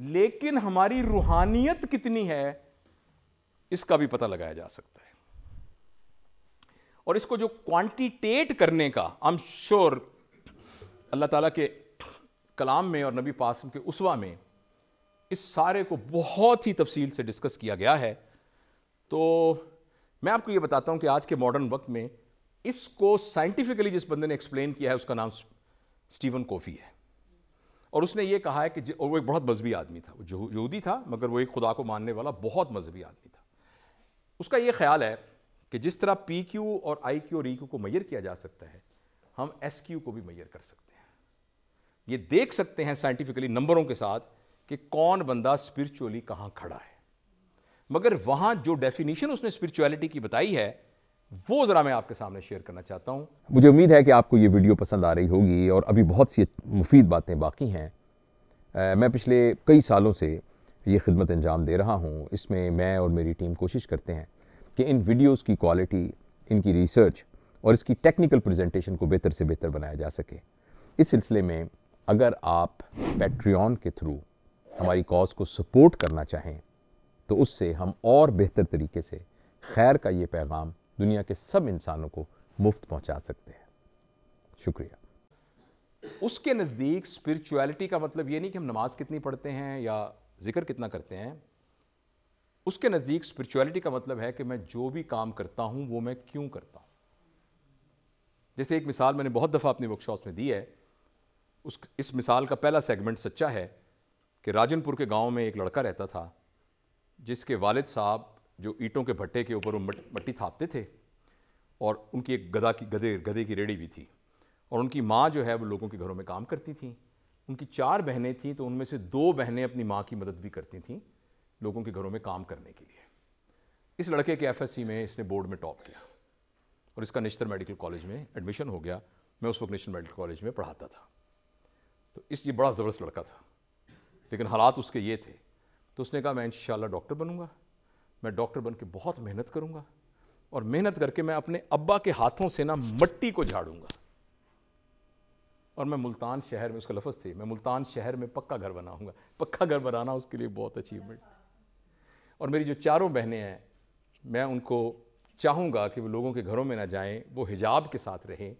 लेकिन हमारी रूहानियत कितनी है इसका भी पता लगाया जा सकता है और इसको जो क्वांटिटेट करने का आई एम श्योर अल्लाह ताला के कलाम में और नबी पासम के उसवा में इस सारे को बहुत ही तफसील से डिस्कस किया गया है तो मैं आपको ये बताता हूँ कि आज के मॉडर्न वक्त में इसको साइंटिफिकली जिस बंदे ने एक्सप्लेन किया है उसका नाम स्टीवन कोफी है और उसने ये कहा है कि और वो एक बहुत मजहबी आदमी था वो यहूदी था मगर वो एक खुदा को मानने वाला बहुत मजहबी आदमी था उसका ये ख्याल है कि जिस तरह पी क्यू और आई क्यू और ई e क्यू को मैयर किया जा सकता है हम एस क्यू को भी मैयर कर सकते हैं ये देख सकते हैं साइंटिफिकली नंबरों के साथ कि कौन बंदा स्पिरिचुअली कहाँ खड़ा है मगर वहाँ जो डेफिनेशन उसने स्पिरिचुअलिटी की बताई है वो ज़रा मैं आपके सामने शेयर करना चाहता हूँ मुझे उम्मीद है कि आपको ये वीडियो पसंद आ रही होगी और अभी बहुत सी मुफीद बातें बाकी हैं मैं पिछले कई सालों से ये खिदमत अंजाम दे रहा हूँ इसमें मैं और मेरी टीम कोशिश करते हैं कि इन वीडियोस की क्वालिटी इनकी रिसर्च और इसकी टेक्निकल प्रेजेंटेशन को बेहतर से बेहतर बनाया जा सके इस सिलसिले में अगर आप पैट्रियन के थ्रू हमारी कॉज को सपोर्ट करना चाहें तो उससे हम और बेहतर तरीके से खैर का ये पैगाम दुनिया के सब इंसानों को मुफ्त पहुंचा सकते हैं शुक्रिया उसके नज़दीक स्पिरिचुअलिटी का मतलब ये नहीं कि हम नमाज कितनी पढ़ते हैं या जिक्र कितना करते हैं उसके नज़दीक स्पिरिचुअलिटी का मतलब है कि मैं जो भी काम करता हूँ वो मैं क्यों करता हूँ जैसे एक मिसाल मैंने बहुत दफ़ा अपनी वर्कशॉप में दी है उस इस मिसाल का पहला सेगमेंट सच्चा है कि राजनपुर के गांव में एक लड़का रहता था जिसके वालिद साहब जो ईंटों के भट्टे के ऊपर वो मट्टी थापते थे और उनकी एक गदा की गधे गधे की रेडी भी थी और उनकी माँ जो है वो लोगों के घरों में काम करती थी उनकी चार बहनें थीं तो उनमें से दो बहनें अपनी माँ की मदद भी करती थीं लोगों के घरों में काम करने के लिए इस लड़के के एफएससी में इसने बोर्ड में टॉप किया और इसका निश्तर मेडिकल कॉलेज में एडमिशन हो गया मैं उस वक्त नेशनल मेडिकल कॉलेज में पढ़ाता था तो इस ये बड़ा ज़बरदस्त लड़का था लेकिन हालात उसके ये थे तो उसने कहा मैं इन डॉक्टर बनूंगा मैं डॉक्टर बन के बहुत मेहनत करूँगा और मेहनत करके मैं अपने अब्बा के हाथों से ना मट्टी को झाड़ूंगा और मैं मुल्तान शहर में उसका लफज थी मैं मुल्तान शहर में पक्का घर बनाऊंगा पक्का घर बनाना उसके लिए बहुत अचीवमेंट थी और मेरी जो चारों बहनें हैं मैं उनको चाहूँगा कि वो लोगों के घरों में ना जाएं वो हिजाब के साथ रहें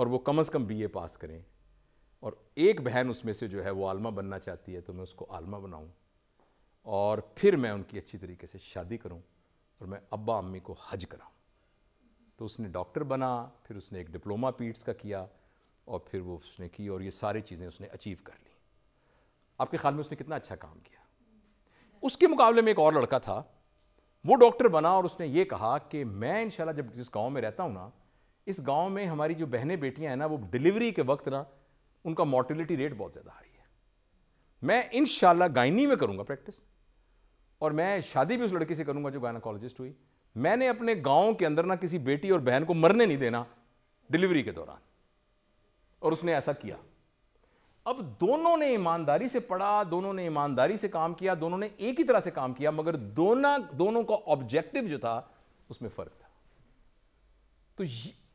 और वो कम अज़ कम बीए पास करें और एक बहन उसमें से जो है वो आलमा बनना चाहती है तो मैं उसको आलमा बनाऊँ और फिर मैं उनकी अच्छी तरीके से शादी करूं और मैं अब्बा अम्मी को हज कराऊं तो उसने डॉक्टर बना फिर उसने एक डिप्लोमा पीट्स का किया और फिर वो उसने की और ये सारी चीज़ें उसने अचीव कर ली आपके ख्याल में उसने कितना अच्छा काम किया उसके मुकाबले में एक और लड़का था वो डॉक्टर बना और उसने ये कहा कि मैं इन जब जिस गांव में रहता हूँ ना इस गांव में हमारी जो बहनें बेटियाँ हैं ना वो डिलीवरी के वक्त ना उनका मोर्टिलिटी रेट बहुत ज़्यादा हाई है मैं इन गायनी में करूँगा प्रैक्टिस और मैं शादी भी उस लड़की से करूंगा जो गायनाकोलॉजिस्ट हुई मैंने अपने गांव के अंदर ना किसी बेटी और बहन को मरने नहीं देना डिलीवरी के दौरान और उसने ऐसा किया अब दोनों ने ईमानदारी से पढ़ा दोनों ने ईमानदारी से काम किया दोनों ने एक ही तरह से काम किया मगर दोनों दोनों का ऑब्जेक्टिव जो था उसमें फर्क था तो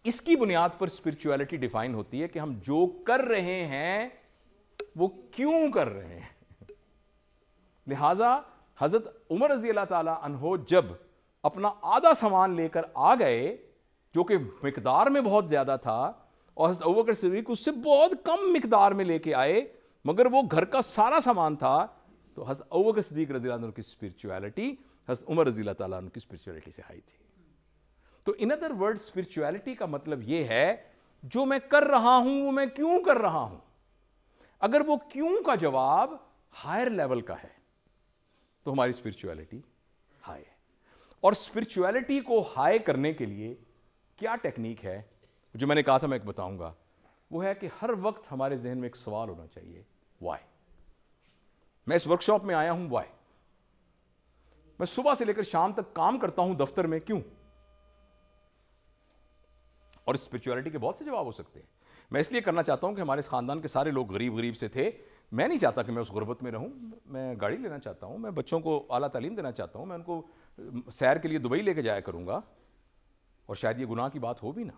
इसकी बुनियाद पर स्पिरिचुअलिटी डिफाइन होती है कि हम जो कर रहे हैं वो क्यों कर रहे हैं लिहाजा हज़रत उमर रजी अल्लाह तहो जब अपना आधा सामान लेकर आ गए जो कि मकदार में बहुत ज़्यादा था और हज़रत अबूबकर सिद्दीक उससे बहुत कम मकदार में लेके आए मगर वो घर का सारा सामान था तो हज़रत अबूबकर सिद्दीक रजी की स्पिरिचुअलिटी हज़रत उमर रजी अल्लाह की स्पिरिचुअलिटी से हाई थी तो इन अदर वर्ड स्पिरिचुअलिटी का मतलब ये है जो मैं कर रहा हूं वो मैं क्यों कर रहा हूं अगर वो क्यों का जवाब हायर लेवल का है तो हमारी स्पिरिचुअलिटी हाई है और स्पिरिचुअलिटी को हाई करने के लिए क्या टेक्निक है जो मैंने कहा था मैं एक बताऊंगा वो है कि हर वक्त हमारे जहन में एक सवाल होना चाहिए वाई मैं इस वर्कशॉप में आया हूं वाई मैं सुबह से लेकर शाम तक काम करता हूं दफ्तर में क्यों और स्पिरिचुअलिटी के बहुत से जवाब हो सकते हैं मैं इसलिए करना चाहता हूं कि हमारे खानदान के सारे लोग गरीब गरीब से थे मैं नहीं चाहता कि मैं उस गुरबत में रहूँ मैं गाड़ी लेना चाहता हूँ मैं बच्चों को अला तलीम देना चाहता हूँ मैं उनको सैर के लिए दुबई लेके जाया करूँगा और शायद ये गुनाह की बात हो भी ना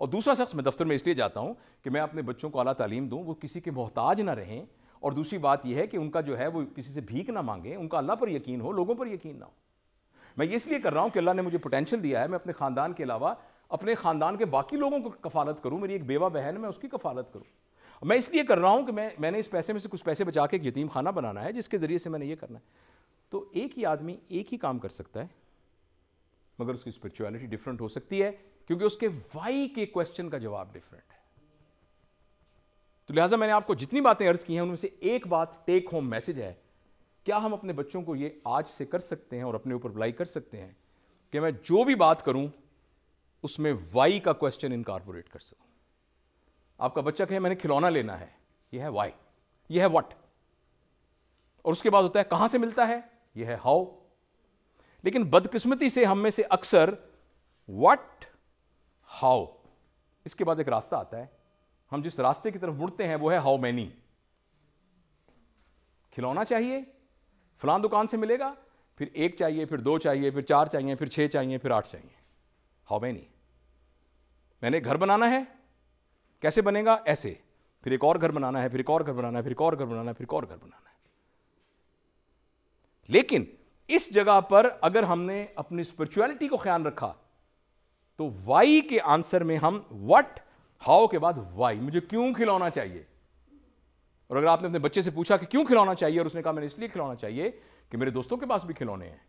और दूसरा शख्स मैं दफ्तर में इसलिए जाता हूँ कि मैं अपने बच्चों को अला तालीम दूँ वो किसी के मोहताज ना रहें और दूसरी बात यह है कि उनका जो है वो किसी से भीख ना मांगे उनका अल्लाह पर यकीन हो लोगों पर यकीन ना हो मैं ये इसलिए कर रहा हूँ कि अल्लाह ने मुझे पोटेंशियल दिया है मैं अपने ख़ानदान के अलावा अपने ख़ानदान के बाकी लोगों को कफालत करूँ मेरी एक बेवा बहन मैं उसकी कफालत करूँ मैं इसलिए कर रहा हूँ कि मैं मैंने इस पैसे में से कुछ पैसे बचा के एक यतीम खाना बनाना है जिसके ज़रिए से मैंने ये करना है तो एक ही आदमी एक ही काम कर सकता है मगर उसकी स्पिरिचुअलिटी डिफरेंट हो सकती है क्योंकि उसके वाई के क्वेश्चन का जवाब डिफरेंट है तो लिहाजा मैंने आपको जितनी बातें अर्ज की हैं उनमें से एक बात टेक होम मैसेज है क्या हम अपने बच्चों को ये आज से कर सकते हैं और अपने ऊपर अप्लाई कर सकते हैं कि मैं जो भी बात करूं उसमें वाई का क्वेश्चन इनकारपोरेट कर सकूं आपका बच्चा कहे मैंने खिलौना लेना है यह है वाई यह है वट और उसके बाद होता है कहां से मिलता है यह है हाउ लेकिन बदकिस्मती से हम में से अक्सर वट हाउ इसके बाद एक रास्ता आता है हम जिस रास्ते की तरफ मुड़ते हैं वो है हाउ मैनी खिलौना चाहिए फलां दुकान से मिलेगा फिर एक चाहिए फिर दो चाहिए फिर चार चाहिए फिर छह चाहिए फिर आठ चाहिए हाउ मैनी मैंने घर बनाना है कैसे बनेगा ऐसे फिर एक और घर बनाना है फिर एक और घर बनाना है फिर एक और घर बनाना है फिर एक और घर बनाना है लेकिन इस जगह पर अगर हमने अपनी स्पिरिचुअलिटी को ख्याल रखा तो वाई के आंसर में हम वट हाउ के बाद वाई मुझे क्यों खिलौना चाहिए और अगर आपने अपने बच्चे से पूछा कि क्यों खिलौना चाहिए और उसने कहा मैंने इसलिए खिलौना चाहिए कि मेरे दोस्तों के पास भी खिलौने हैं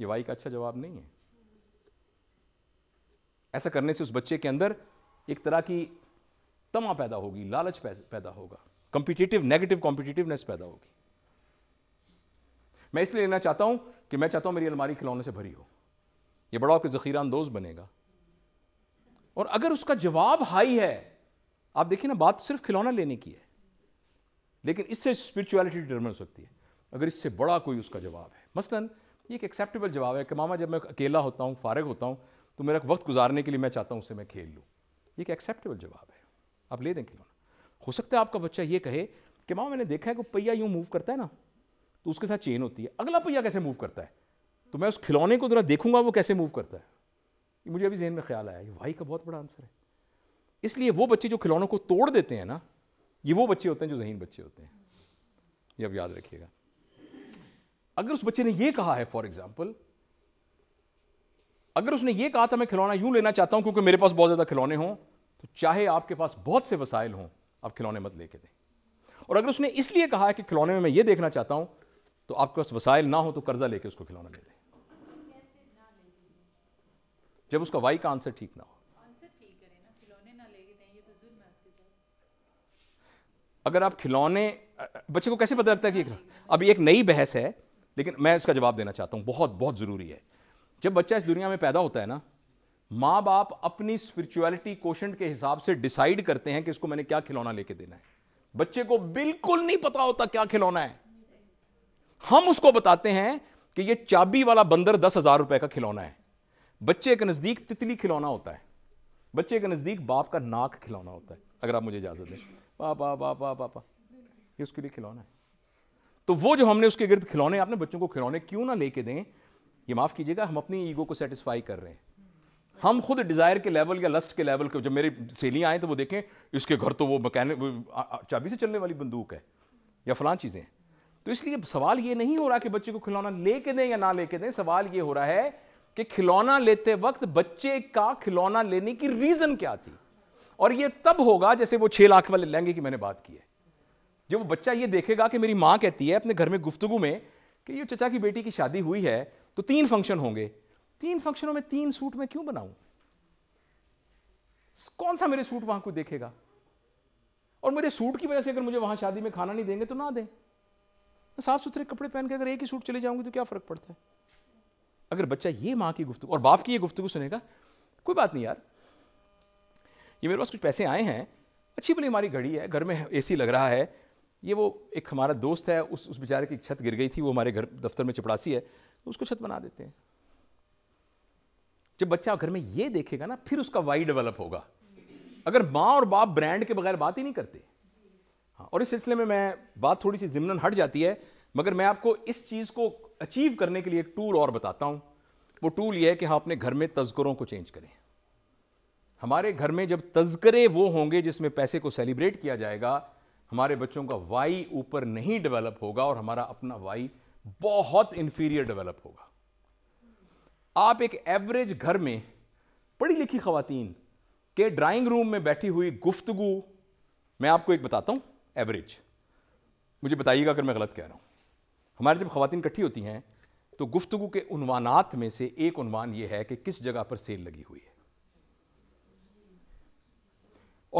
ये वाई का अच्छा जवाब नहीं है ऐसा करने से उस बच्चे के अंदर एक तरह की तमा पैदा होगी लालच पैदा होगा कॉम्पिटेटिव नेगेटिव कॉम्पिटेटिवनेस पैदा होगी मैं इसलिए लेना चाहता हूं कि मैं चाहता हूं मेरी अलमारी खिलौने से भरी हो यह बड़ा होकर जखीरा अंदोज बनेगा और अगर उसका जवाब हाई है आप देखिए ना बात सिर्फ खिलौना लेने की है लेकिन इससे स्पिरिचुअलिटी डिटर्मन हो सकती है अगर इससे बड़ा कोई उसका जवाब है मसलन ये एक एक्सेप्टेबल जवाब है कि मामा जब मैं अकेला होता हूँ फारग होता हूँ तो मेरा वक्त गुजारने के लिए मैं चाहता हूँ उससे मैं खेल लूँ ये एक एक्सेप्टेबल जवाब है आप ले दें खिलौना हो सकता है आपका बच्चा ये कहे कि माँ मैंने देखा है कि पहिया यूँ मूव करता है ना तो उसके साथ चेन होती है अगला पहिया कैसे मूव करता है तो मैं उस खिलौने को ज़रा देखूंगा वो कैसे मूव करता है मुझे अभी जहन में ख्याल आया ये भाई का बहुत बड़ा आंसर है इसलिए वो बच्चे जो खिलौनों को तोड़ देते हैं ना ये वो बच्चे होते हैं जो जहीन बच्चे होते हैं ये अब याद रखिएगा अगर उस बच्चे ने ये कहा है फॉर एग्जाम्पल अगर उसने ये कहा था मैं खिलौना यूं लेना चाहता हूं क्योंकि मेरे पास बहुत ज़्यादा खिलौने हों तो चाहे आपके पास बहुत से वसाइल हों आप खिलौने मत लेके दें और अगर उसने इसलिए कहा है कि खिलौने में मैं ये देखना चाहता हूं तो आपके पास वसाइल ना हो तो कर्जा लेके उसको खिलौना दे दें जब उसका वाई का आंसर ठीक ना हो अगर आप खिलौने बच्चे को कैसे पता लगता है कि अभी एक नई बहस है लेकिन मैं इसका जवाब देना चाहता हूं बहुत बहुत ज़रूरी है जब बच्चा इस दुनिया में पैदा होता है ना माँ बाप अपनी स्पिरिचुअलिटी क्वेश्चन के हिसाब से डिसाइड करते हैं कि इसको मैंने क्या खिलौना लेके देना है बच्चे को बिल्कुल नहीं पता होता क्या खिलौना है हम उसको बताते हैं कि ये चाबी वाला बंदर दस हजार रुपए का खिलौना है बच्चे के नज़दीक तितली खिलौना होता है बच्चे के नज़दीक बाप का नाक खिलौना होता है अगर आप मुझे इजाज़त दें पापा पापा पापा ये उसके लिए खिलौना है तो वो जो हमने उसके गिर्द खिलौने आपने बच्चों को खिलौने क्यों ना लेके दें ये माफ़ कीजिएगा हम अपनी ईगो को सेटिस्फाई कर रहे हैं हम खुद डिज़ायर के लेवल या लस्ट के लेवल को जब मेरी सहेलियां आए तो वो देखें इसके घर तो वो मकैनिक चाबी से चलने वाली बंदूक है या फलां चीज़ें तो इसलिए सवाल ये नहीं हो रहा कि बच्चे को खिलौना लेके दें या ना लेके दें सवाल ये हो रहा है कि खिलौना लेते वक्त बच्चे का खिलौना लेने की रीज़न क्या थी और ये तब होगा जैसे वो छह लाख वाले लहंगे की मैंने बात की है जब वो बच्चा ये देखेगा कि मेरी माँ कहती है अपने घर में गुफ्तगु में कि ये चचा की बेटी की शादी हुई है तो तीन फंक्शन होंगे तीन फंक्शनों में तीन सूट में क्यों बनाऊं कौन सा मेरे सूट वहां को देखेगा और मेरे सूट की वजह से अगर मुझे वहां शादी में खाना नहीं देंगे तो ना दें मैं साफ सुथरे कपड़े पहन के अगर एक ही सूट चले जाऊंगी तो क्या फर्क पड़ता है अगर बच्चा ये माँ की गुफ्तु और बाप की ये गुफ्तु सुनेगा कोई बात नहीं यार ये मेरे पास कुछ पैसे आए हैं अच्छी भली हमारी घड़ी है घर में ए लग रहा है ये वो एक हमारा दोस्त है उस उस बेचारे की छत गिर गई थी वो हमारे घर दफ्तर में चपड़ासी है तो उसको छत बना देते हैं जब बच्चा घर में ये देखेगा ना फिर उसका वाई डेवलप होगा अगर माँ और बाप ब्रांड के बगैर बात ही नहीं करते हाँ और इस सिलसिले में मैं बात थोड़ी सी जिमनन हट जाती है मगर मैं आपको इस चीज़ को अचीव करने के लिए एक टूल और बताता हूँ वो टूल ये है कि हाँ अपने घर में तस्करों को चेंज करें हमारे घर में जब तस्करे वो होंगे जिसमें पैसे को सेलिब्रेट किया जाएगा हमारे बच्चों का वाई ऊपर नहीं डेवलप होगा और हमारा अपना वाई बहुत इन्फीरियर डेवलप होगा आप एक एवरेज घर में पढ़ी लिखी खातन के ड्राइंग रूम में बैठी हुई गुफ्तगु मैं आपको एक बताता हूँ एवरेज मुझे बताइएगा अगर मैं गलत कह रहा हूँ हमारे जब खातन इकट्ठी होती हैं तो गुफ्तगु के उनवानात में से एक उनवान यह है कि किस जगह पर सेल लगी हुई है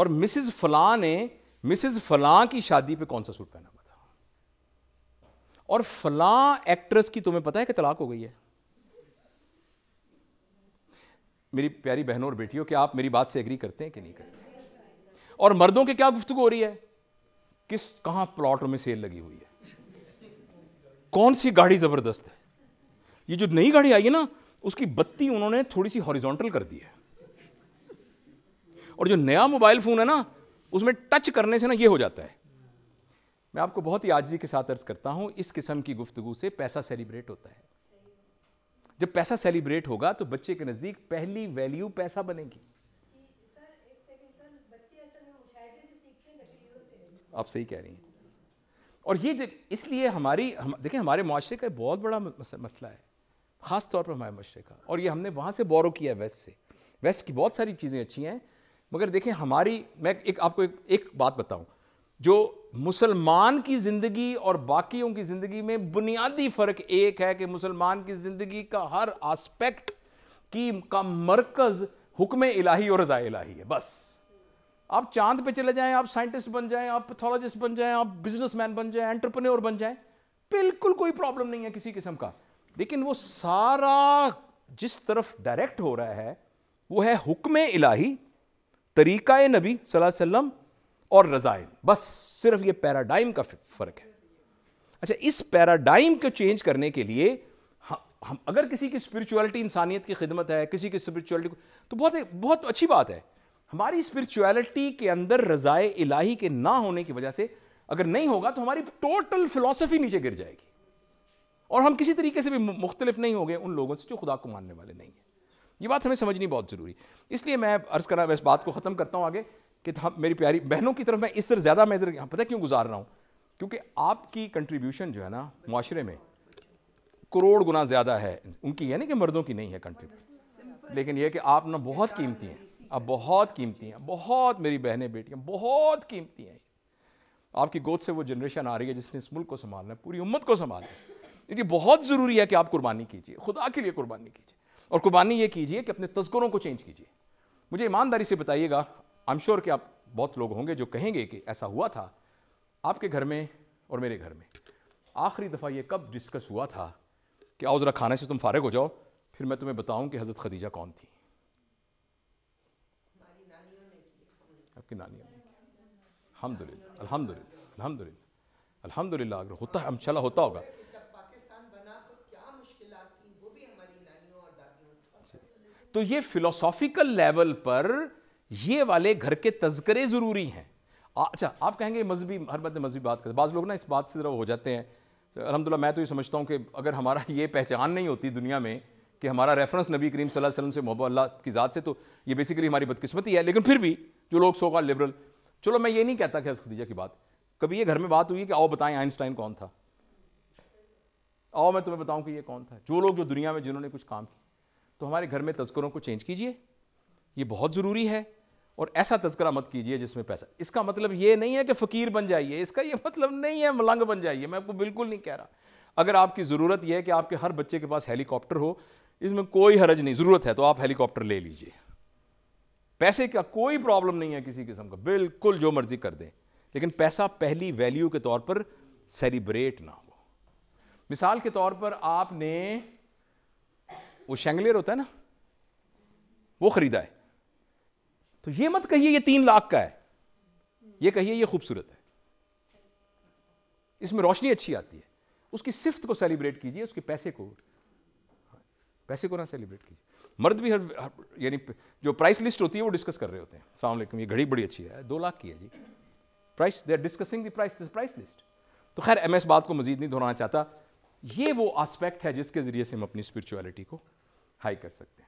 और मिसिज फला ने मिसिज फलां की शादी पे कौन सा सूट पहना हुआ था और फलां एक्ट्रेस की तुम्हें पता है कि तलाक हो गई है मेरी प्यारी बहनों और बेटियों कि आप मेरी बात से एग्री करते हैं कि नहीं करते और मर्दों की क्या गुफ्तु हो रही है किस कहां प्लॉट में सेल लगी हुई है कौन सी गाड़ी ज़बरदस्त है ये जो नई गाड़ी आई है ना उसकी बत्ती उन्होंने थोड़ी सी हॉरिजॉन्टल कर दी है और जो नया मोबाइल फ़ोन है ना उसमें टच करने से ना ये हो जाता है मैं आपको बहुत ही आजी के साथ अर्ज करता हूं इस किस्म की गुफ्तगु से पैसा सेलिब्रेट होता है जब पैसा सेलिब्रेट होगा तो बच्चे के नज़दीक पहली वैल्यू पैसा बनेगी आप सही कह रही हैं और ये इसलिए हमारी हम, देखें हमारे माशरे का बहुत बड़ा मसला है ख़ास तौर पर हमारे माशरे का और ये हमने वहाँ से बोरो किया है वेस्ट से वेस्ट की बहुत सारी चीज़ें अच्छी हैं मगर देखें हमारी मैं एक आपको एक, एक बात बताऊं जो मुसलमान की ज़िंदगी और बाकियों की ज़िंदगी में बुनियादी फ़र्क एक है कि मुसलमान की ज़िंदगी का हर आस्पेक्ट की का मरकज़ हुक्म इलाही और रज़ा इलाही है बस आप चांद पे चले जाएं आप साइंटिस्ट बन जाएं आप पैथोलॉजिस्ट बन जाएं आप बिजनेसमैन बन जाएं एंटरप्रेन्योर बन जाएं बिल्कुल कोई प्रॉब्लम नहीं है किसी किस्म का लेकिन वो सारा जिस तरफ डायरेक्ट हो रहा है वो है हुक्म इलाही तरीक़ा नबी सल्लल्लाहु अलैहि वसल्लम और रजाइन बस सिर्फ ये पैराडाइम का फर्क है अच्छा इस पैराडाइम को चेंज करने के लिए हम अगर किसी की स्पिरिचुअलिटी इंसानियत की खिदमत है किसी की स्पिरिचुअलिटी तो बहुत बहुत अच्छी बात है हमारी स्पिरिचुअलिटी के अंदर रजाए इलाही के ना होने की वजह से अगर नहीं होगा तो हमारी टोटल फिलॉसफी नीचे गिर जाएगी और हम किसी तरीके से भी मुख्तलिफ नहीं होंगे उन लोगों से जो खुदा को मानने वाले नहीं है ये बात हमें समझनी बहुत ज़रूरी इसलिए मैं अर्ज़ करा मैं इस बात को ख़त्म करता हूँ आगे कि हम हाँ, मेरी प्यारी बहनों की तरफ मैं इस तरह ज़्यादा मैं इधर यहाँ पता क्यों गुजार रहा हूँ क्योंकि आपकी कंट्रीब्यूशन जो है ना माशरे में करोड़ गुना ज़्यादा है उनकी यानी कि मर्दों की नहीं है कंट्रीब्यूशन लेकिन यह कि आप ना बहुत कीमती हैं आप बहुत कीमती हैं बहुत मेरी बहनें बेटियाँ बहुत कीमती हैं आपकी गोद से वो जनरेशन आ रही है जिसने इस मुल्क को संभालना है पूरी उम्मत को संभालना है इसलिए बहुत ज़रूरी है कि आप कुर्बानी कीजिए खुदा के लिए कुर्बानी कीजिए और कुर्बानी ये कीजिए कि अपने तस्करों को चेंज कीजिए मुझे ईमानदारी से बताइएगा आई एम श्योर कि आप बहुत लोग होंगे जो कहेंगे कि ऐसा हुआ था आपके घर में और मेरे घर में आखिरी दफ़ा ये कब डिस्कस हुआ था कि आओ ज़रा खाने से तुम फारग हो जाओ फिर मैं तुम्हें बताऊं कि हज़रत खदीजा कौन थी आपकी नानी अलहमदिल्ला अलहमदिल्ला अलहमदिल्ला अलहमदिल्ला अगर होता है अमशाला होता होगा तो, तो ये फिलोसॉफिकल लेवल पर ये वाले घर के तस्करे ज़रूरी हैं अच्छा आप कहेंगे मजहबी हर बंदे मजहबी बात करते बाज़ लोग ना इस बात से ज़रा हो जाते हैं अलहमदिल्ला मैं तो ये समझता हूँ कि अगर हमारा ये पहचान नहीं होती दुनिया में कि हमारा रेफरेंस नबी करीम सल्लल्लाहु अलैहि वसल्लम से मोहब्बत अल्लाह की ज़ात से तो ये बेसिकली हमारी बदकिस्मती है लेकिन फिर भी जो लोग सोगा लिबरल चलो मैं ये नहीं कहता कि खदीजा की बात कभी ये घर में बात हुई है कि आओ बताएं आइंस्टाइन कौन था आओ मैं तुम्हें बताऊं कि ये कौन था जो लोग जो दुनिया में जिन्होंने कुछ काम किया तो हमारे घर में तस्करों को चेंज कीजिए ये बहुत ज़रूरी है और ऐसा तस्करा मत कीजिए जिसमें पैसा इसका मतलब ये नहीं है कि फ़कीर बन जाइए इसका ये मतलब नहीं है मलंग बन जाइए मैं आपको बिल्कुल नहीं कह रहा अगर आपकी ज़रूरत यह है कि आपके हर बच्चे के पास हेलीकॉप्टर हो इसमें कोई हरज नहीं ज़रूरत है तो आप हेलीकॉप्टर ले लीजिए पैसे का कोई प्रॉब्लम नहीं है किसी किस्म का बिल्कुल जो मर्ज़ी कर दें लेकिन पैसा पहली वैल्यू के तौर पर सेलिब्रेट ना हो मिसाल के तौर पर आपने वो शेंगलियर होता है ना वो ख़रीदा है तो ये मत कहिए ये तीन लाख का है ये कहिए ये खूबसूरत है इसमें रोशनी अच्छी आती है उसकी सिफ्त को सेलिब्रेट कीजिए उसके पैसे को हाँ, पैसे को ना सेलिब्रेट कीजिए मर्द भी हर, हर यानी जो प्राइस लिस्ट होती है वो डिस्कस कर रहे होते हैं सलामकुम ये घड़ी बड़ी अच्छी है दो लाख की है जी price they are discussing the price price list तो खैर एम एस बात को मजीद नहीं दोहराना चाहता ये वो आस्पेक्ट है जिसके ज़रिए से हम अपनी स्पिरिचुअलिटी को हाई कर सकते हैं